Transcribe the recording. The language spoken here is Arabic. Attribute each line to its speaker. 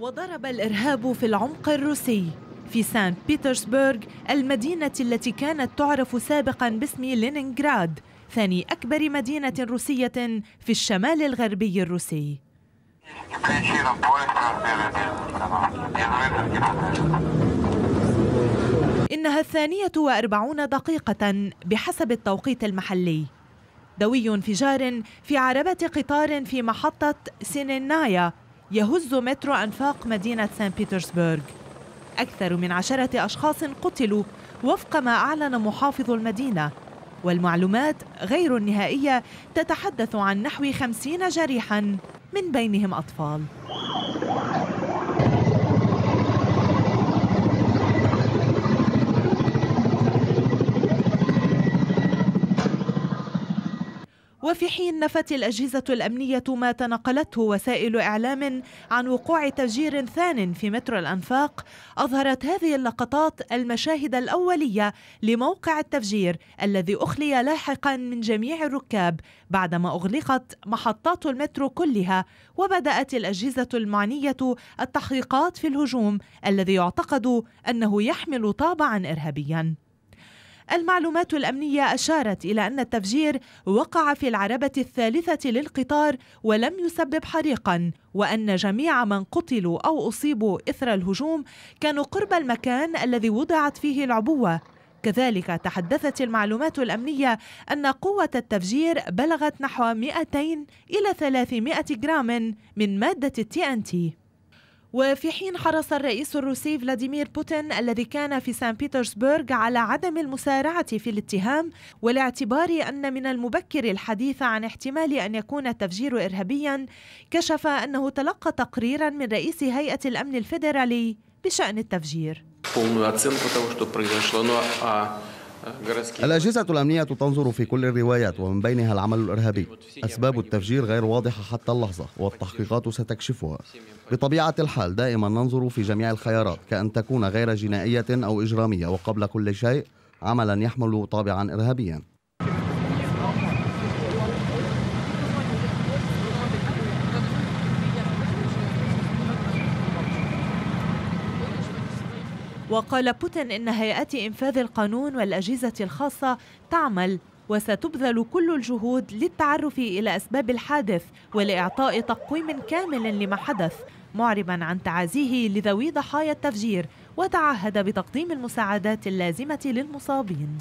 Speaker 1: وضرب الإرهاب في العمق الروسي في سان بيترسبورغ المدينة التي كانت تعرف سابقا باسم لينينغراد ثاني أكبر مدينة روسية في الشمال الغربي الروسي إنها الثانية وأربعون دقيقة بحسب التوقيت المحلي دوي انفجار في عربة قطار في محطة سينينايا يهز مترو أنفاق مدينة سان بيترسبورغ أكثر من عشرة أشخاص قتلوا وفق ما أعلن محافظ المدينة والمعلومات غير النهائية تتحدث عن نحو خمسين جريحاً من بينهم أطفال وفي حين نفت الأجهزة الأمنية ما تنقلته وسائل إعلام عن وقوع تفجير ثان في مترو الأنفاق أظهرت هذه اللقطات المشاهد الأولية لموقع التفجير الذي أخلي لاحقا من جميع الركاب بعدما أغلقت محطات المترو كلها وبدأت الأجهزة المعنية التحقيقات في الهجوم الذي يعتقد أنه يحمل طابعا إرهابيا المعلومات الأمنية أشارت إلى أن التفجير وقع في العربة الثالثة للقطار ولم يسبب حريقا وأن جميع من قتلوا أو أصيبوا إثر الهجوم كانوا قرب المكان الذي وضعت فيه العبوة كذلك تحدثت المعلومات الأمنية أن قوة التفجير بلغت نحو 200 إلى 300 جرام من مادة التي أن تي وفي حين حرص الرئيس الروسي فلاديمير بوتين الذي كان في سان بيترسبورغ على عدم المسارعة في الاتهام والاعتبار أن من المبكر الحديث عن احتمال أن يكون التفجير إرهابيا كشف أنه تلقى تقريرا من رئيس هيئة الأمن الفيدرالي بشأن التفجير
Speaker 2: الأجهزة الأمنية تنظر في كل الروايات ومن بينها العمل الإرهابي أسباب التفجير غير واضحة حتى اللحظة والتحقيقات ستكشفها بطبيعة الحال دائما ننظر في جميع الخيارات كأن تكون غير جنائية أو إجرامية وقبل كل شيء عملا يحمل طابعا إرهابيا
Speaker 1: وقال بوتين إن هيئات إنفاذ القانون والأجهزة الخاصة تعمل وستبذل كل الجهود للتعرف إلى أسباب الحادث ولإعطاء تقويم كامل لما حدث معربا عن تعازيه لذوي ضحايا التفجير وتعهد بتقديم المساعدات اللازمة للمصابين